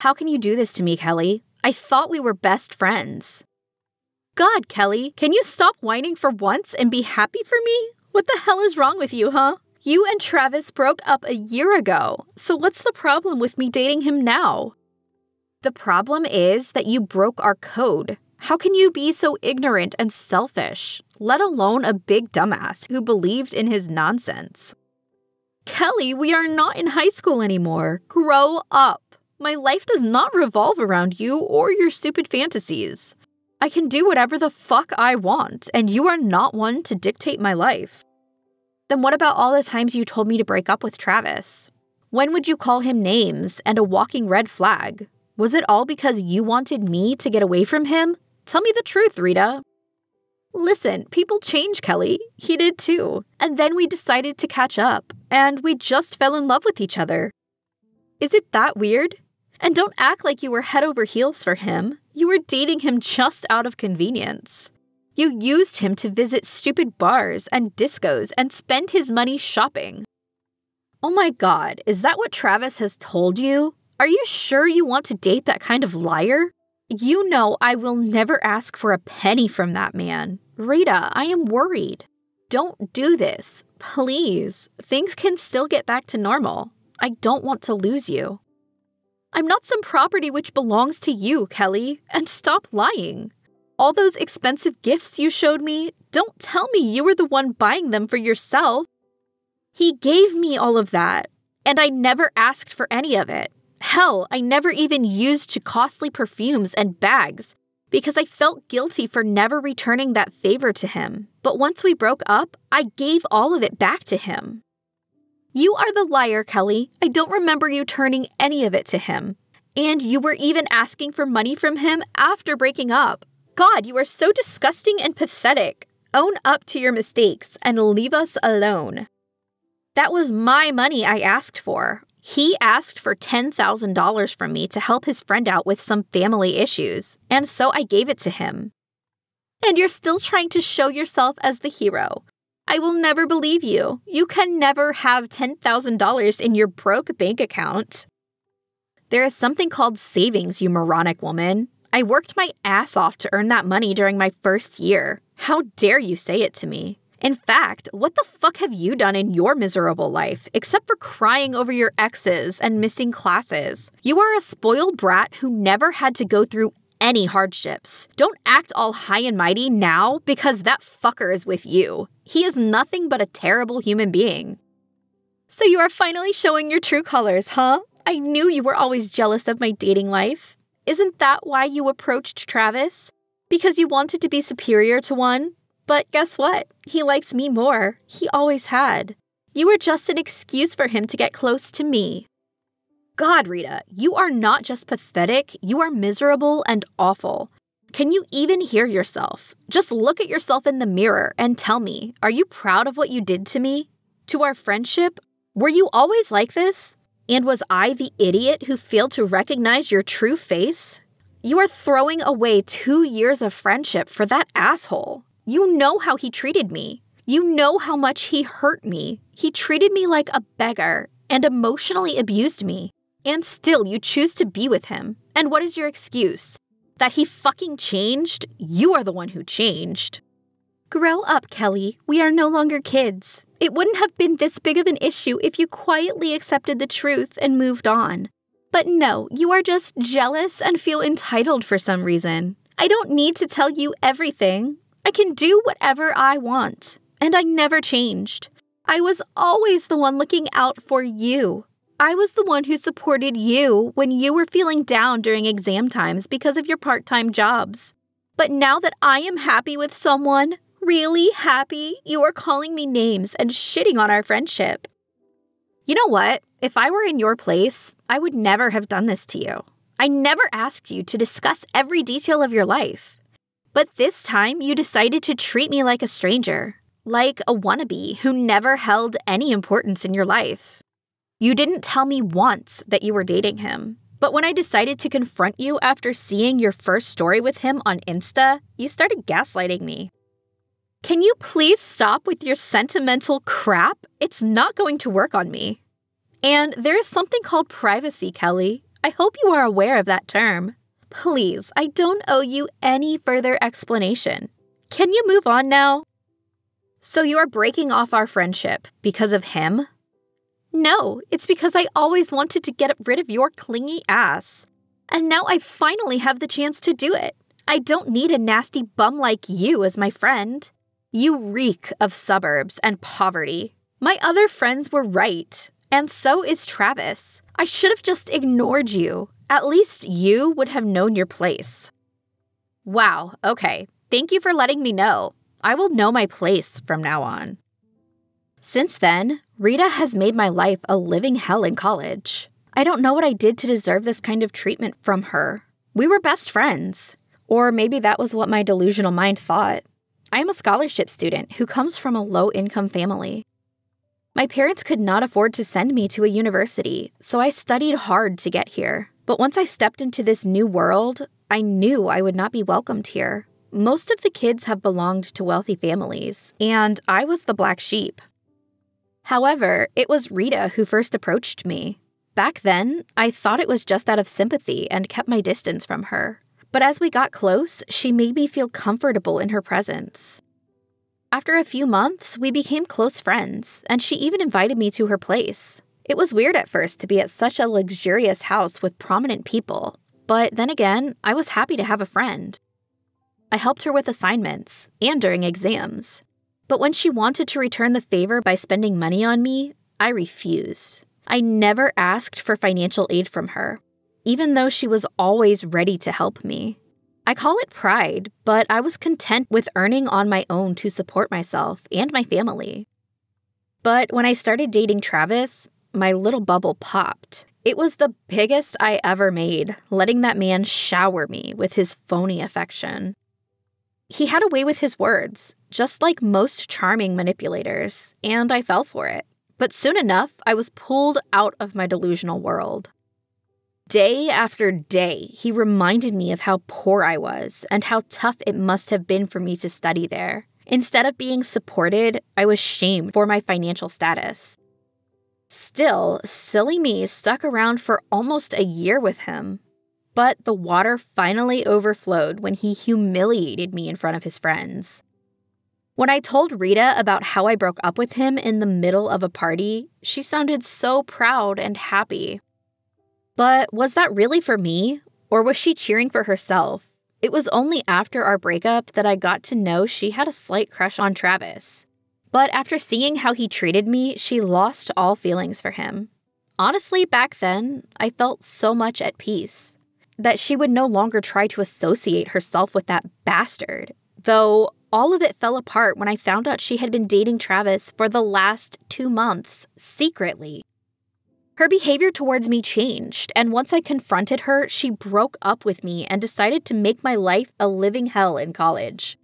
How can you do this to me, Kelly? I thought we were best friends. God, Kelly, can you stop whining for once and be happy for me? What the hell is wrong with you, huh? You and Travis broke up a year ago, so what's the problem with me dating him now? The problem is that you broke our code. How can you be so ignorant and selfish, let alone a big dumbass who believed in his nonsense? Kelly, we are not in high school anymore. Grow up. My life does not revolve around you or your stupid fantasies. I can do whatever the fuck I want, and you are not one to dictate my life. Then what about all the times you told me to break up with Travis? When would you call him names and a walking red flag? Was it all because you wanted me to get away from him? Tell me the truth, Rita. Listen, people change, Kelly. He did too. And then we decided to catch up, and we just fell in love with each other. Is it that weird? And don't act like you were head over heels for him. You were dating him just out of convenience. You used him to visit stupid bars and discos and spend his money shopping. Oh my god, is that what Travis has told you? Are you sure you want to date that kind of liar? You know I will never ask for a penny from that man. Rita, I am worried. Don't do this. Please. Things can still get back to normal. I don't want to lose you. I'm not some property which belongs to you, Kelly, and stop lying. All those expensive gifts you showed me, don't tell me you were the one buying them for yourself. He gave me all of that, and I never asked for any of it. Hell, I never even used to costly perfumes and bags because I felt guilty for never returning that favor to him. But once we broke up, I gave all of it back to him. You are the liar, Kelly. I don't remember you turning any of it to him. And you were even asking for money from him after breaking up. God, you are so disgusting and pathetic. Own up to your mistakes and leave us alone. That was my money I asked for. He asked for $10,000 from me to help his friend out with some family issues, and so I gave it to him. And you're still trying to show yourself as the hero. I will never believe you. You can never have $10,000 in your broke bank account. There is something called savings, you moronic woman. I worked my ass off to earn that money during my first year. How dare you say it to me? In fact, what the fuck have you done in your miserable life, except for crying over your exes and missing classes? You are a spoiled brat who never had to go through any hardships. Don't act all high and mighty now because that fucker is with you. He is nothing but a terrible human being. So you are finally showing your true colors, huh? I knew you were always jealous of my dating life. Isn't that why you approached Travis? Because you wanted to be superior to one? But guess what? He likes me more. He always had. You were just an excuse for him to get close to me. God, Rita, you are not just pathetic, you are miserable and awful. Can you even hear yourself? Just look at yourself in the mirror and tell me, are you proud of what you did to me? To our friendship? Were you always like this? And was I the idiot who failed to recognize your true face? You are throwing away two years of friendship for that asshole. You know how he treated me. You know how much he hurt me. He treated me like a beggar and emotionally abused me. And still, you choose to be with him. And what is your excuse? That he fucking changed? You are the one who changed. Grow up, Kelly. We are no longer kids. It wouldn't have been this big of an issue if you quietly accepted the truth and moved on. But no, you are just jealous and feel entitled for some reason. I don't need to tell you everything. I can do whatever I want. And I never changed. I was always the one looking out for you. I was the one who supported you when you were feeling down during exam times because of your part time jobs. But now that I am happy with someone, really happy, you are calling me names and shitting on our friendship. You know what? If I were in your place, I would never have done this to you. I never asked you to discuss every detail of your life. But this time, you decided to treat me like a stranger, like a wannabe who never held any importance in your life. You didn't tell me once that you were dating him. But when I decided to confront you after seeing your first story with him on Insta, you started gaslighting me. Can you please stop with your sentimental crap? It's not going to work on me. And there is something called privacy, Kelly. I hope you are aware of that term. Please, I don't owe you any further explanation. Can you move on now? So you are breaking off our friendship because of him? No, it's because I always wanted to get rid of your clingy ass. And now I finally have the chance to do it. I don't need a nasty bum like you as my friend. You reek of suburbs and poverty. My other friends were right, and so is Travis. I should have just ignored you. At least you would have known your place. Wow, okay. Thank you for letting me know. I will know my place from now on. Since then, Rita has made my life a living hell in college. I don't know what I did to deserve this kind of treatment from her. We were best friends. Or maybe that was what my delusional mind thought. I am a scholarship student who comes from a low income family. My parents could not afford to send me to a university, so I studied hard to get here. But once I stepped into this new world, I knew I would not be welcomed here. Most of the kids have belonged to wealthy families, and I was the black sheep. However, it was Rita who first approached me. Back then, I thought it was just out of sympathy and kept my distance from her. But as we got close, she made me feel comfortable in her presence. After a few months, we became close friends, and she even invited me to her place. It was weird at first to be at such a luxurious house with prominent people, but then again, I was happy to have a friend. I helped her with assignments and during exams. But when she wanted to return the favor by spending money on me, I refused. I never asked for financial aid from her, even though she was always ready to help me. I call it pride, but I was content with earning on my own to support myself and my family. But when I started dating Travis, my little bubble popped. It was the biggest I ever made, letting that man shower me with his phony affection. He had a way with his words, just like most charming manipulators, and I fell for it. But soon enough, I was pulled out of my delusional world. Day after day, he reminded me of how poor I was and how tough it must have been for me to study there. Instead of being supported, I was shamed for my financial status. Still, silly me stuck around for almost a year with him. But the water finally overflowed when he humiliated me in front of his friends. When I told Rita about how I broke up with him in the middle of a party, she sounded so proud and happy. But was that really for me, or was she cheering for herself? It was only after our breakup that I got to know she had a slight crush on Travis. But after seeing how he treated me, she lost all feelings for him. Honestly, back then, I felt so much at peace that she would no longer try to associate herself with that bastard, though all of it fell apart when I found out she had been dating Travis for the last two months, secretly. Her behavior towards me changed, and once I confronted her, she broke up with me and decided to make my life a living hell in college.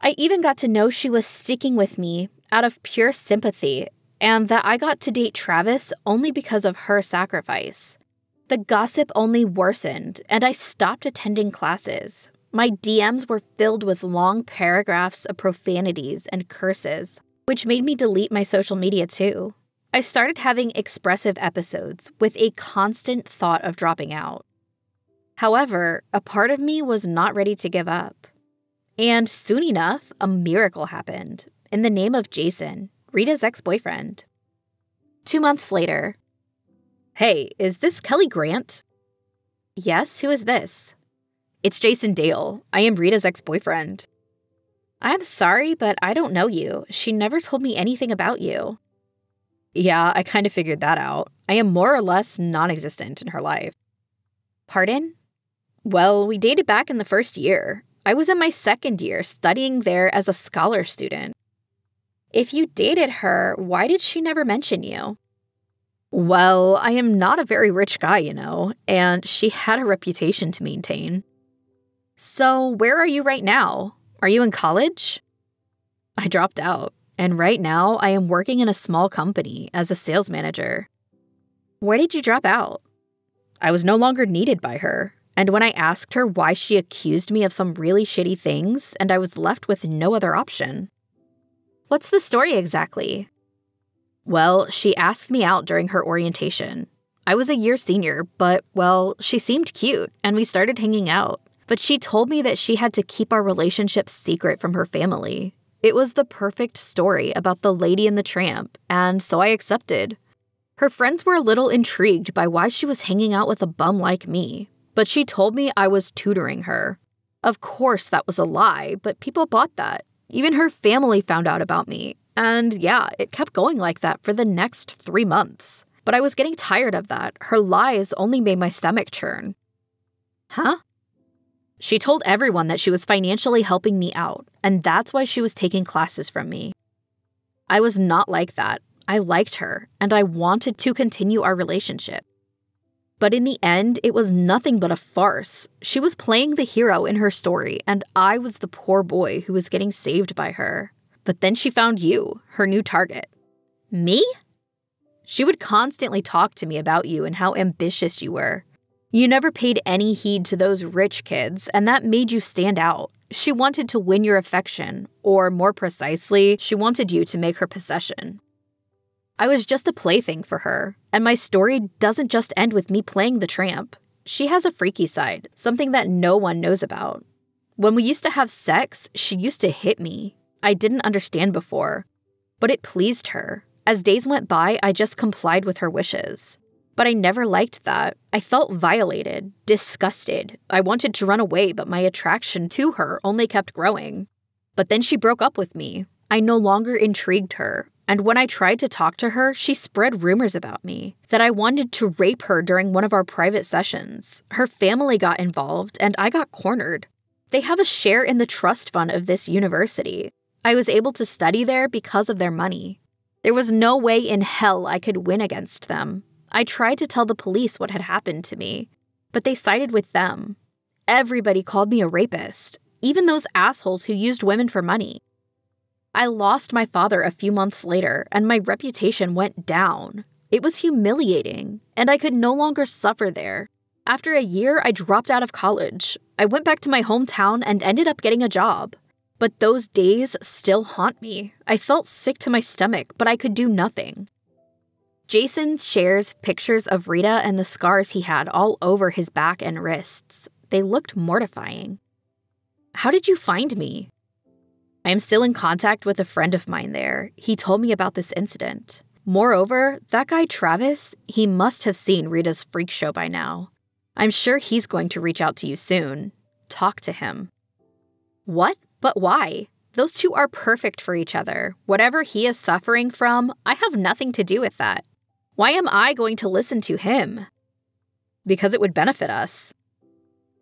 I even got to know she was sticking with me out of pure sympathy, and that I got to date Travis only because of her sacrifice. The gossip only worsened, and I stopped attending classes. My DMs were filled with long paragraphs of profanities and curses, which made me delete my social media too. I started having expressive episodes with a constant thought of dropping out. However, a part of me was not ready to give up. And soon enough, a miracle happened in the name of Jason, Rita's ex boyfriend. Two months later, Hey, is this Kelly Grant? Yes, who is this? It's Jason Dale. I am Rita's ex boyfriend. I'm sorry, but I don't know you. She never told me anything about you. Yeah, I kind of figured that out. I am more or less non existent in her life. Pardon? Well, we dated back in the first year. I was in my second year studying there as a scholar student. If you dated her, why did she never mention you? Well, I am not a very rich guy, you know, and she had a reputation to maintain. So, where are you right now? Are you in college? I dropped out, and right now I am working in a small company as a sales manager. Why did you drop out? I was no longer needed by her, and when I asked her why she accused me of some really shitty things, and I was left with no other option. What's the story exactly? Well, she asked me out during her orientation. I was a year senior, but, well, she seemed cute, and we started hanging out. But she told me that she had to keep our relationship secret from her family. It was the perfect story about the lady and the tramp, and so I accepted. Her friends were a little intrigued by why she was hanging out with a bum like me, but she told me I was tutoring her. Of course, that was a lie, but people bought that. Even her family found out about me. And yeah, it kept going like that for the next three months. But I was getting tired of that. Her lies only made my stomach churn. Huh? She told everyone that she was financially helping me out, and that's why she was taking classes from me. I was not like that. I liked her, and I wanted to continue our relationship. But in the end, it was nothing but a farce. She was playing the hero in her story, and I was the poor boy who was getting saved by her. But then she found you, her new target. Me? She would constantly talk to me about you and how ambitious you were. You never paid any heed to those rich kids, and that made you stand out. She wanted to win your affection, or more precisely, she wanted you to make her possession. I was just a plaything for her, and my story doesn't just end with me playing the tramp. She has a freaky side, something that no one knows about. When we used to have sex, she used to hit me. I didn't understand before, but it pleased her. As days went by, I just complied with her wishes. But I never liked that. I felt violated, disgusted. I wanted to run away, but my attraction to her only kept growing. But then she broke up with me. I no longer intrigued her. And when I tried to talk to her, she spread rumors about me that I wanted to rape her during one of our private sessions. Her family got involved, and I got cornered. They have a share in the trust fund of this university. I was able to study there because of their money. There was no way in hell I could win against them. I tried to tell the police what had happened to me, but they sided with them. Everybody called me a rapist, even those assholes who used women for money. I lost my father a few months later, and my reputation went down. It was humiliating, and I could no longer suffer there. After a year, I dropped out of college. I went back to my hometown and ended up getting a job. But those days still haunt me. I felt sick to my stomach, but I could do nothing. Jason shares pictures of Rita and the scars he had all over his back and wrists. They looked mortifying. How did you find me? I am still in contact with a friend of mine there. He told me about this incident. Moreover, that guy Travis, he must have seen Rita's freak show by now. I'm sure he's going to reach out to you soon. Talk to him. What? But why? Those two are perfect for each other. Whatever he is suffering from, I have nothing to do with that. Why am I going to listen to him? Because it would benefit us.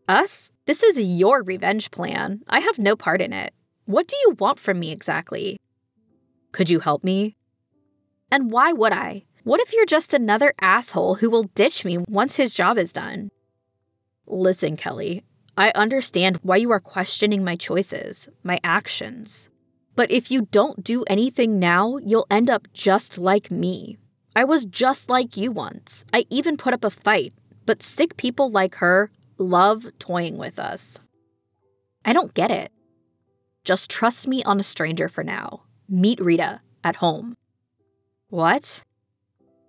Us? This is your revenge plan. I have no part in it. What do you want from me exactly? Could you help me? And why would I? What if you're just another asshole who will ditch me once his job is done? Listen, Kelly, I understand why you are questioning my choices, my actions. But if you don't do anything now, you'll end up just like me, I was just like you once. I even put up a fight, but sick people like her love toying with us. I don't get it. Just trust me on a stranger for now. Meet Rita at home. What?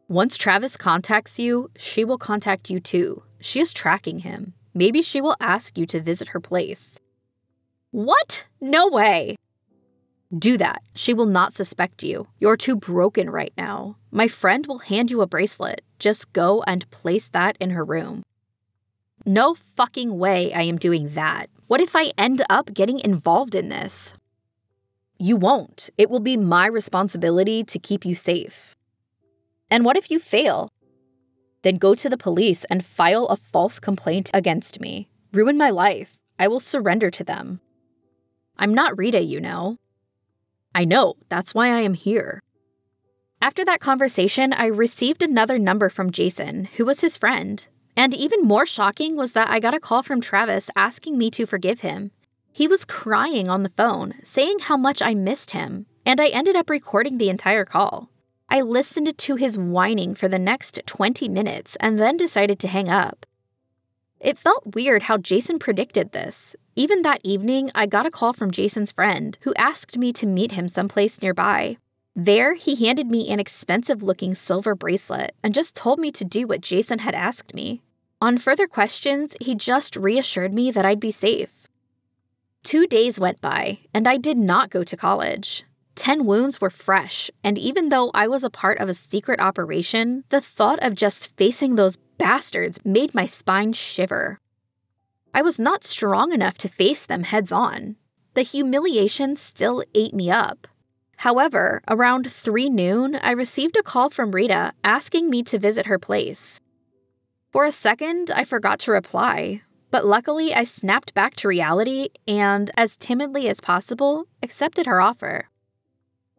Once Travis contacts you, she will contact you too. She is tracking him. Maybe she will ask you to visit her place. What? No way. Do that. She will not suspect you. You're too broken right now. My friend will hand you a bracelet. Just go and place that in her room. No fucking way I am doing that. What if I end up getting involved in this? You won't. It will be my responsibility to keep you safe. And what if you fail? Then go to the police and file a false complaint against me. Ruin my life. I will surrender to them. I'm not Rita, you know. I know, that's why I am here. After that conversation, I received another number from Jason, who was his friend. And even more shocking was that I got a call from Travis asking me to forgive him. He was crying on the phone, saying how much I missed him, and I ended up recording the entire call. I listened to his whining for the next 20 minutes and then decided to hang up. It felt weird how Jason predicted this. Even that evening, I got a call from Jason's friend, who asked me to meet him someplace nearby. There, he handed me an expensive looking silver bracelet and just told me to do what Jason had asked me. On further questions, he just reassured me that I'd be safe. Two days went by, and I did not go to college. Ten wounds were fresh, and even though I was a part of a secret operation, the thought of just facing those bastards made my spine shiver. I was not strong enough to face them heads on. The humiliation still ate me up. However, around 3 noon, I received a call from Rita asking me to visit her place. For a second, I forgot to reply, but luckily I snapped back to reality and, as timidly as possible, accepted her offer.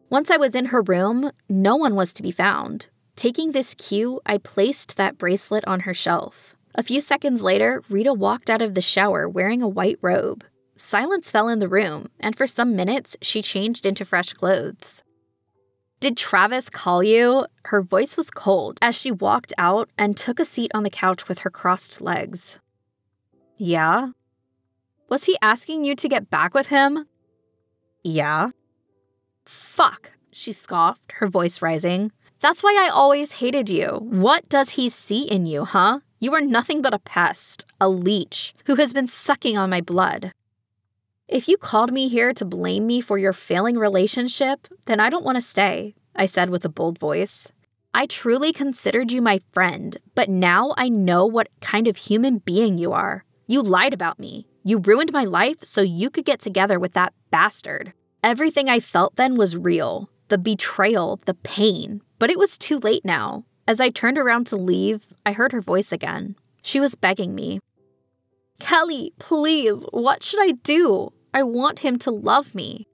Once I was in her room, no one was to be found. Taking this cue, I placed that bracelet on her shelf. A few seconds later, Rita walked out of the shower wearing a white robe. Silence fell in the room, and for some minutes, she changed into fresh clothes. Did Travis call you? Her voice was cold as she walked out and took a seat on the couch with her crossed legs. Yeah. Was he asking you to get back with him? Yeah. Fuck, she scoffed, her voice rising. That's why I always hated you. What does he see in you, huh? You are nothing but a pest, a leech, who has been sucking on my blood. If you called me here to blame me for your failing relationship, then I don't want to stay, I said with a bold voice. I truly considered you my friend, but now I know what kind of human being you are. You lied about me. You ruined my life so you could get together with that bastard. Everything I felt then was real the betrayal, the pain, but it was too late now. As I turned around to leave, I heard her voice again. She was begging me. Kelly, please, what should I do? I want him to love me.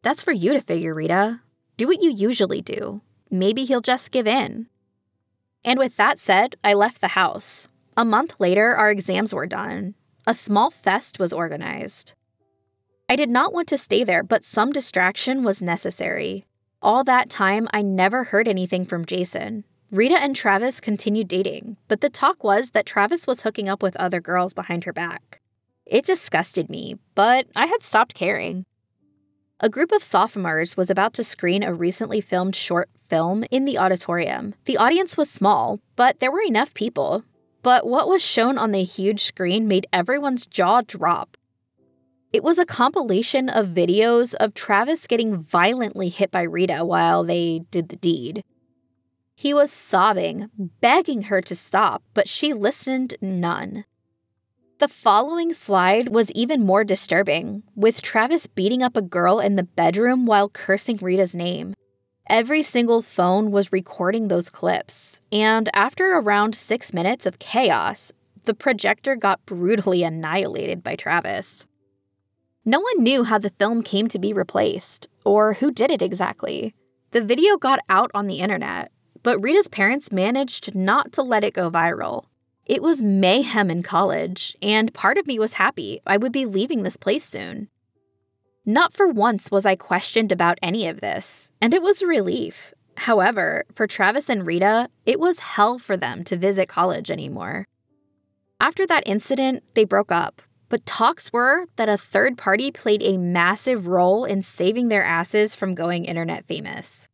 That's for you to figure, Rita. Do what you usually do. Maybe he'll just give in. And with that said, I left the house. A month later, our exams were done. A small fest was organized. I did not want to stay there, but some distraction was necessary. All that time, I never heard anything from Jason. Rita and Travis continued dating, but the talk was that Travis was hooking up with other girls behind her back. It disgusted me, but I had stopped caring. A group of sophomores was about to screen a recently filmed short film in the auditorium. The audience was small, but there were enough people. But what was shown on the huge screen made everyone's jaw drop. It was a compilation of videos of Travis getting violently hit by Rita while they did the deed. He was sobbing, begging her to stop, but she listened none. The following slide was even more disturbing, with Travis beating up a girl in the bedroom while cursing Rita's name. Every single phone was recording those clips, and after around six minutes of chaos, the projector got brutally annihilated by Travis. No one knew how the film came to be replaced, or who did it exactly. The video got out on the internet, but Rita's parents managed not to let it go viral. It was mayhem in college, and part of me was happy I would be leaving this place soon. Not for once was I questioned about any of this, and it was a relief. However, for Travis and Rita, it was hell for them to visit college anymore. After that incident, they broke up, but talks were that a third party played a massive role in saving their asses from going internet famous.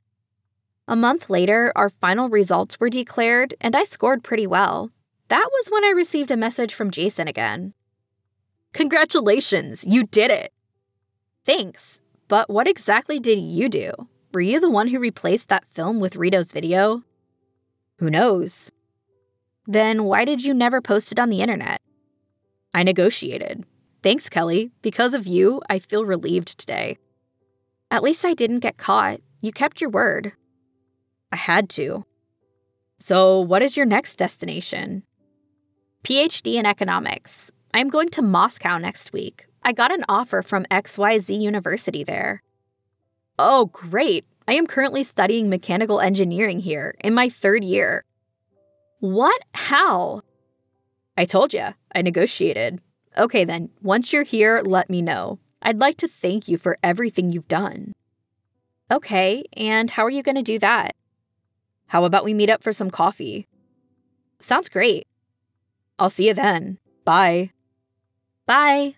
A month later, our final results were declared, and I scored pretty well. That was when I received a message from Jason again. Congratulations, you did it! Thanks, but what exactly did you do? Were you the one who replaced that film with Rito's video? Who knows? Then why did you never post it on the internet? I negotiated. Thanks, Kelly. Because of you, I feel relieved today. At least I didn't get caught. You kept your word. I had to. So, what is your next destination? PhD in economics. I am going to Moscow next week. I got an offer from XYZ University there. Oh, great. I am currently studying mechanical engineering here in my third year. What? How? I told you, I negotiated. Okay, then, once you're here, let me know. I'd like to thank you for everything you've done. Okay, and how are you going to do that? How about we meet up for some coffee? Sounds great. I'll see you then. Bye. Bye.